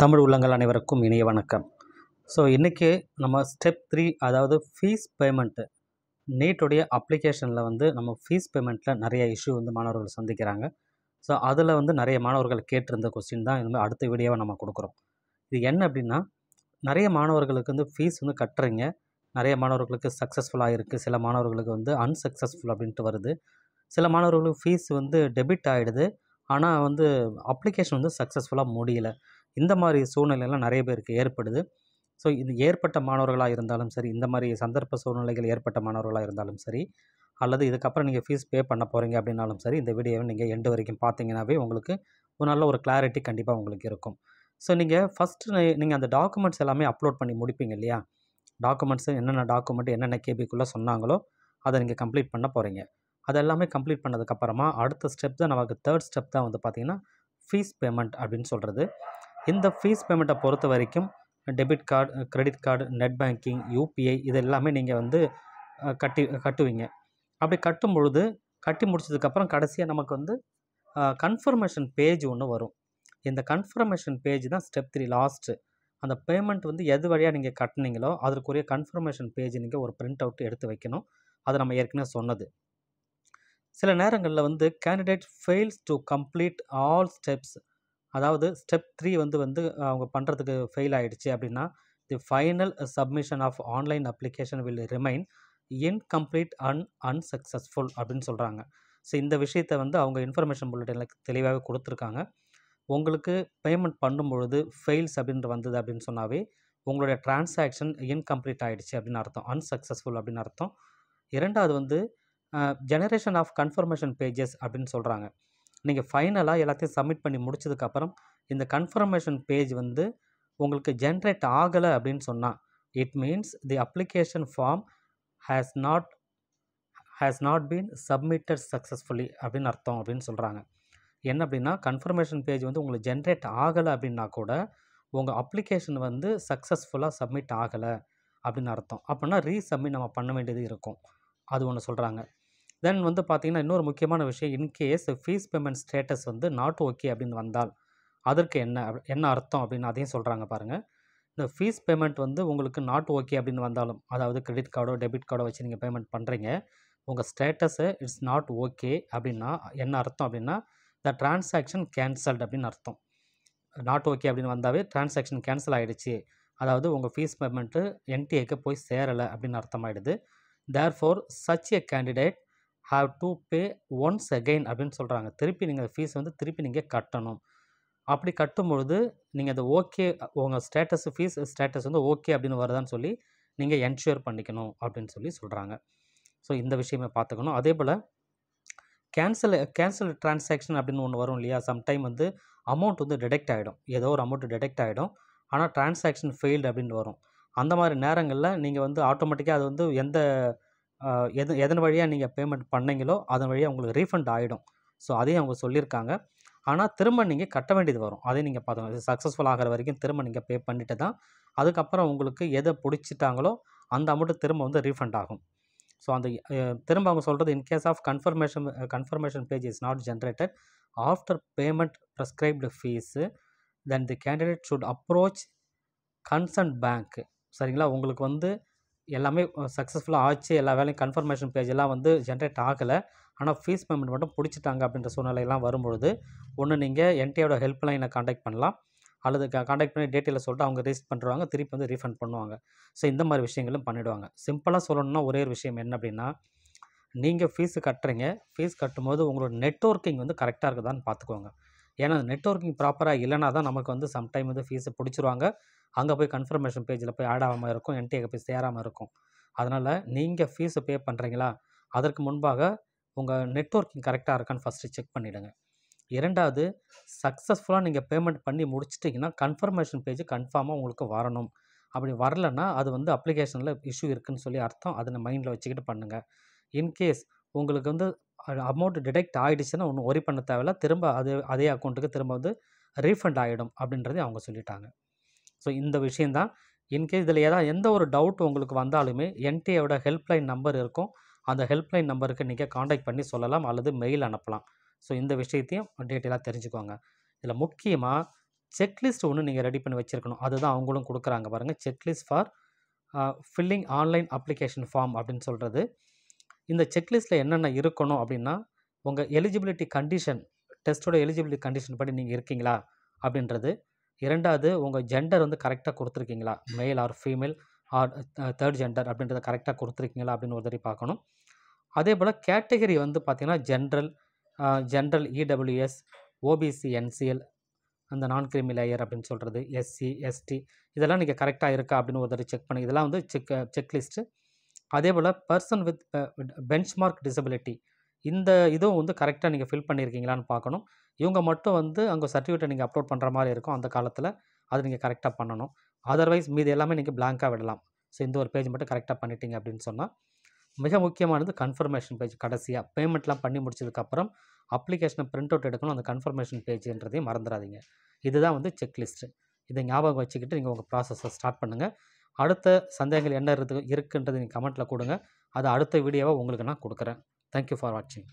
தமிழ் உள்ளங்கள் அனைவருக்கும் இனிய வணக்கம் ஸோ இன்றைக்கி நம்ம ஸ்டெப் த்ரீ அதாவது ஃபீஸ் பேமெண்ட்டு நீட்டுடைய அப்ளிகேஷனில் வந்து நம்ம ஃபீஸ் பேமெண்ட்டில் நிறைய இஷ்யூ வந்து மாணவர்கள் சந்திக்கிறாங்க ஸோ அதில் வந்து நிறைய மாணவர்கள் கேட்டிருந்த கொஸ்டின் தான் இனிமேல் அடுத்த வீடியோவை நம்ம கொடுக்குறோம் இது என்ன அப்படின்னா நிறைய மாணவர்களுக்கு வந்து ஃபீஸ் வந்து கட்டுறீங்க நிறைய மாணவர்களுக்கு சக்ஸஸ்ஃபுல்லாக இருக்குது சில மாணவர்களுக்கு வந்து அன்சக்ஸஸ்ஃபுல் அப்படின்ட்டு வருது சில மாணவர்களுக்கு ஃபீஸ் வந்து டெபிட் ஆகிடுது ஆனால் வந்து அப்ளிகேஷன் வந்து சக்ஸஸ்ஃபுல்லாக முடியலை இந்த மாதிரி சூழ்நிலைலாம் நிறைய பேருக்கு ஏற்படுது ஸோ இது ஏற்பட்ட மாணவர்களாக இருந்தாலும் சரி இந்த மாதிரி சந்தர்ப்ப சூழ்நிலைகள் ஏற்பட்ட மாணவர்களாக இருந்தாலும் சரி அல்லது இதுக்கப்புறம் நீங்கள் ஃபீஸ் பே பண்ண போகிறீங்க அப்படின்னாலும் சரி இந்த வீடியோவை நீங்கள் எண்டு வரைக்கும் பார்த்தீங்கன்னாவே உங்களுக்கு ஒரு நல்ல ஒரு கிளாரிட்டி கண்டிப்பாக உங்களுக்கு இருக்கும் ஸோ நீங்கள் ஃபஸ்ட்டு நீங்கள் அந்த டாக்குமெண்ட்ஸ் எல்லாமே அப்லோட் பண்ணி முடிப்பீங்க இல்லையா டாக்குமெண்ட்ஸு என்னென்ன டாக்குமெண்ட் என்னென்ன கேபிக்குள்ளே சொன்னாங்களோ அதை நீங்கள் கம்ப்ளீட் பண்ண போகிறீங்க அதெல்லாமே கம்ப்ளீட் பண்ணதுக்கப்புறமா அடுத்த ஸ்டெப் தான் நமக்கு தேர்ட் ஸ்டெப் தான் வந்து பார்த்திங்கன்னா ஃபீஸ் பேமெண்ட் அப்படின்னு சொல்கிறது இந்த ஃபீஸ் பேமெண்ட்டை பொறுத்த வரைக்கும் debit card credit card net banking UPI இது எல்லாமே நீங்கள் வந்து கட்டி கட்டுவீங்க அப்படி கட்டும் பொழுது கட்டி முடிச்சதுக்கப்புறம் கடைசியாக நமக்கு வந்து கன்ஃபர்மேஷன் பேஜ் ஒன்று வரும் இந்த கன்ஃபர்மேஷன் பேஜ் தான் ஸ்டெப் த்ரீ லாஸ்ட்டு அந்த பேமெண்ட் வந்து எது வழியாக நீங்கள் கட்டினீங்களோ அதற்குரிய கன்ஃபர்மேஷன் பேஜ் நீங்கள் ஒரு பிரிண்ட் அவுட் எடுத்து வைக்கணும் அதை நம்ம ஏற்கனவே சொன்னது சில நேரங்களில் வந்து candidate fails to complete all steps அதாவது ஸ்டெப் த்ரீ வந்து வந்து அவங்க பண்ணுறதுக்கு ஃபெயில் ஆகிடுச்சு அப்படின்னா the final submission of online application will remain incomplete and unsuccessful அப்படின்னு சொல்கிறாங்க ஸோ இந்த விஷயத்தை வந்து அவங்க இன்ஃபர்மேஷன் எனக்கு தெளிவாக கொடுத்துருக்காங்க உங்களுக்கு பேமெண்ட் பண்ணும்பொழுது ஃபெயில்ஸ் அப்படின்ற வந்தது அப்படின்னு சொன்னாவே உங்களுடைய டிரான்சாக்ஷன் இன்கம்ப்ளீட் ஆகிடுச்சு அப்படின்னு அர்த்தம் அன்சக்ஸஸ்ஃபுல் அப்படின்னு அர்த்தம் இரண்டாவது வந்து ஜெனரேஷன் ஆஃப் கன்ஃபர்மேஷன் பேஜஸ் அப்படின்னு சொல்கிறாங்க நீங்கள் ஃபைனலாக எல்லாத்தையும் சப்மிட் பண்ணி முடிச்சதுக்கப்புறம் இந்த கன்ஃபர்மேஷன் பேஜ் வந்து உங்களுக்கு ஜென்ரேட் ஆகலை அப்படின்னு சொன்னால் it means the application form has not has not been submitted successfully அப்படின்னு அர்த்தம் அப்படின்னு சொல்கிறாங்க என்ன அப்படின்னா கன்ஃபர்மேஷன் பேஜ் வந்து உங்களுக்கு ஜென்ரேட் ஆகலை அப்படின்னா கூட உங்கள் அப்ளிகேஷன் வந்து சக்ஸஸ்ஃபுல்லாக சப்மிட் ஆகலை அப்படின்னு அர்த்தம் அப்படின்னா ரீசப்மிட் நம்ம பண்ண வேண்டியது இருக்கும் அது ஒன்று சொல்கிறாங்க தென் வந்து பார்த்திங்கன்னா இன்னொரு முக்கியமான விஷயம் இன்கேஸ் ஃபீஸ் பேமெண்ட் ஸ்டேட்டஸ் வந்து நாட் ஓகே அப்படின்னு வந்தால் அதற்கு என்ன என்ன அர்த்தம் அப்படின்னு அதையும் சொல்கிறாங்க பாருங்கள் இந்த ஃபீஸ் பேமெண்ட் வந்து உங்களுக்கு நாட் ஓகே அப்படின்னு வந்தாலும் அதாவது கிரெடிட் கார்டோ டெபிட் கார்டோ வச்சு நீங்கள் பேமெண்ட் பண்ணுறீங்க உங்கள் ஸ்டேட்டஸு இட்ஸ் நாட் ஓகே அப்படின்னா என்ன அர்த்தம் அப்படின்னா த ட்ரான்சாக்ஷன் கேன்சல்ட் அப்படின்னு அர்த்தம் நாட் ஓகே அப்படின்னு வந்தாவே ட்ரான்சாக்ஷன் கேன்சல் ஆகிடுச்சு அதாவது உங்கள் ஃபீஸ் பேமெண்ட்டு என்டிஏக்கு போய் சேரலை அப்படின்னு அர்த்தமாயிடுது therefore such a candidate have to pay once again அப்படின்னு சொல்கிறாங்க திருப்பி நீங்கள் ஃபீஸ் வந்து திருப்பி நீங்கள் கட்டணும் அப்படி கட்டும்பொழுது நீங்கள் அந்த ஓகே உங்கள் ஸ்டேட்டஸ் ஃபீஸ் ஸ்டேட்டஸ் வந்து ஓகே அப்படின்னு வருதான்னு சொல்லி நீங்கள் என்ஷுர் பண்ணிக்கணும் அப்படின்னு சொல்லி சொல்கிறாங்க ஸோ இந்த விஷயமே பார்த்துக்கணும் அதே போல் கேன்சல் கேன்சல் டிரான்சாக்ஷன் அப்படின்னு ஒன்று வரும் இல்லையா சம்டைம் வந்து அமௌண்ட் வந்து டிடெக்ட் ஆகிடும் ஏதோ ஒரு அமௌண்ட் டிடெக்ட் ஆகிடும் ஆனால் டிரான்சாக்ஷன் ஃபெயில்டு அப்படின்னு வரும் அந்த மாதிரி நேரங்களில் நீங்கள் வந்து ஆட்டோமேட்டிக்காக அது வந்து எந்த எது எதன் வழியாக நீங்கள் பேமெண்ட் பண்ணீங்களோ அதன் வழியாக உங்களுக்கு ரீஃபண்ட் ஆகிடும் ஸோ அதையும் அவங்க சொல்லியிருக்காங்க ஆனால் திரும்ப நீங்கள் கட்ட வேண்டியது வரும் அதையும் நீங்கள் பார்த்துக்கணும் இது சக்ஸஸ்ஃபுல் ஆகிற வரைக்கும் திரும்ப நீங்கள் பே பண்ணிட்டு தான் அதுக்கப்புறம் உங்களுக்கு எதை பிடிச்சிட்டாங்களோ அந்த அமௌண்ட்டு திரும்ப வந்து ரீஃபண்ட் ஆகும் ஸோ அந்த திரும்ப அவங்க சொல்கிறது in case of confirmation confirmation page is not generated after payment prescribed fees then the candidate should approach concern bank சரிங்களா உங்களுக்கு வந்து எல்லாமே சக்ஸஸ்ஃபுல்லாக ஆச்சு எல்லா வேலையும் கன்ஃபர்மேஷன் பேஜ் எல்லாம் வந்து ஜென்ரேட் ஆகலை ஆனால் ஃபீஸ் பேமெண்ட் மட்டும் பிடிச்சிட்டாங்க அப்படின்ற சூழ்நிலையெல்லாம் வரும்பொழுது ஒன்று நீங்கள் ஹெல்ப் லைனை காண்டாக்ட் பண்ணலாம் அல்லது காண்டாக்ட் பண்ணி டீட்டெயிலை சொல்லிட்டு அவங்க ரீஸ் பண்ணுறாங்க திருப்பி வந்து ரீஃபண்ட் பண்ணுவாங்க ஸோ இந்த மாதிரி விஷயங்களும் பண்ணிவிடுவாங்க சிம்பிளாக சொல்லணும்னா ஒரே ஒரு விஷயம் என்ன அப்படின்னா நீங்கள் ஃபீஸு கட்டுறீங்க ஃபீஸ் கட்டும்போது உங்களோட நெட்ஒர்க்கிங் வந்து கரெக்டாக இருக்குதான்னு பார்த்துக்கோங்க ஏன்னா நெட்ஒர்க்கிங் ப்ராப்பராக இல்லைனா தான் நமக்கு வந்து சம்டைம் வந்து ஃபீஸை பிடிச்சிருவாங்க அங்கே போய் கன்ஃபர்மேஷன் பேஜில் போய் ஆட் ஆகாமல் இருக்கும் என்டிஏக்கு போய் சேராமல் இருக்கும் அதனால் நீங்கள் ஃபீஸை பே பண்ணுறீங்களா அதற்கு முன்பாக உங்கள் நெட்ஒர்க்கிங் கரெக்டாக இருக்கான்னு ஃபஸ்ட்டு செக் பண்ணிவிடுங்க இரண்டாவது சக்ஸஸ்ஃபுல்லாக நீங்கள் பேமெண்ட் பண்ணி முடிச்சிட்டிங்கன்னா கன்ஃபர்மேஷன் பேஜ் கன்ஃபார்மாக உங்களுக்கு வரணும் அப்படி வரலன்னா அது வந்து அப்ளிகேஷனில் இஷ்யூ இருக்குதுன்னு சொல்லி அர்த்தம் அதை மைண்டில் வச்சுக்கிட்டு பண்ணுங்கள் இன்கேஸ் உங்களுக்கு வந்து அமௌண்ட் டிடெக்ட் ஆகிடுச்சுன்னா ஒன்றும் ஒரி பண்ண தேவையில்ல திரும்ப அது அதே அக்கௌண்ட்டுக்கு திரும்ப வந்து ரீஃபண்ட் ஆகிடும் அப்படின்றதே அவங்க சொல்லிட்டாங்க ஸோ இந்த விஷயந்தான் இன்கேஸ் இதில் ஏதாவது எந்த ஒரு டவுட் உங்களுக்கு வந்தாலுமே என்டிஏவோட ஹெல்ப்லைன் நம்பர் இருக்கும் அந்த ஹெல்ப்லைன் நம்பருக்கு நீங்கள் காண்டாக்ட் பண்ணி சொல்லலாம் அல்லது மெயில் அனுப்பலாம் ஸோ இந்த விஷயத்தையும் டீட்டெயிலாக தெரிஞ்சுக்கோங்க இதில் முக்கியமாக செக்லிஸ்ட் ஒன்று நீங்கள் ரெடி பண்ணி வச்சுருக்கணும் அதுதான் அவங்களும் கொடுக்குறாங்க பாருங்கள் checklist for filling online application form அப்படின்னு சொல்கிறது இந்த செக்லிஸ்ட்டில் என்னென்ன இருக்கணும் அப்படின்னா உங்கள் எலிஜிபிலிட்டி கண்டிஷன் டெஸ்ட்டோட எலிஜிபிலிட்டி கண்டிஷன் படி நீங்கள் இருக்கீங்களா அப்படின்றது இரண்டாவது உங்கள் ஜெண்டர் வந்து கரெக்டாக கொடுத்துருக்கீங்களா male or female or third gender அப்படின்றத கரெக்டாக கொடுத்துருக்கீங்களா அப்படின்னு ஒரு தடவை பார்க்கணும் அதே போல் கேட்டகரி வந்து பார்த்திங்கன்னா general general EWS OBC NCL அந்த நான் கிரிமி லேயர் அப்படின்னு சொல்கிறது எஸ்சி எஸ்டி இதெல்லாம் நீங்கள் கரெக்டாக இருக்கா அப்படின்னு ஒரு தடவை செக் பண்ணி இதெல்லாம் வந்து செக் செக்லிஸ்ட்டு அதே போல் பர்சன் வித் பெஞ்ச்மார்க் டிசபிலிட்டி இந்த இதுவும் வந்து கரெக்டாக நீங்கள் ஃபில் பண்ணியிருக்கீங்களான்னு பார்க்கணும் இவங்க மட்டும் வந்து அங்கே சர்டிஃபிகேட்டை நீங்கள் அப்லோட் பண்ணுற மாதிரி இருக்கும் அந்த காலத்தில் அது நீங்கள் கரெக்டாக பண்ணணும் அதர்வைஸ் மீது எல்லாமே நீங்கள் பிளாங்காக விடலாம் ஸோ இந்த ஒரு பேஜ் மட்டும் கரெக்டாக பண்ணிட்டீங்க அப்படின்னு சொன்னால் மிக முக்கியமானது கன்ஃபர்மேஷன் பேஜ் கடைசியாக பேமெண்ட்லாம் பண்ணி முடிச்சதுக்கப்புறம் அப்ளிகேஷனை பிரிண்ட் அவுட் எடுக்கணும் அந்த கன்ஃபர்மேஷன் பேஜ்ன்றதையும் மறந்துடாதீங்க இதுதான் வந்து செக்லிஸ்ட்டு இதை ஞாபகம் வச்சுக்கிட்டு நீங்கள் உங்கள் ப்ராசஸை ஸ்டார்ட் பண்ணுங்கள் அடுத்த சந்தேகங்கள் என்ன இருக்கு இருக்குன்றது நீங்கள் கமெண்ட்டில் கொடுங்க அது அடுத்த வீடியோவை உங்களுக்கு நான் கொடுக்குறேன் தேங்க்யூ ஃபார் வாட்சிங்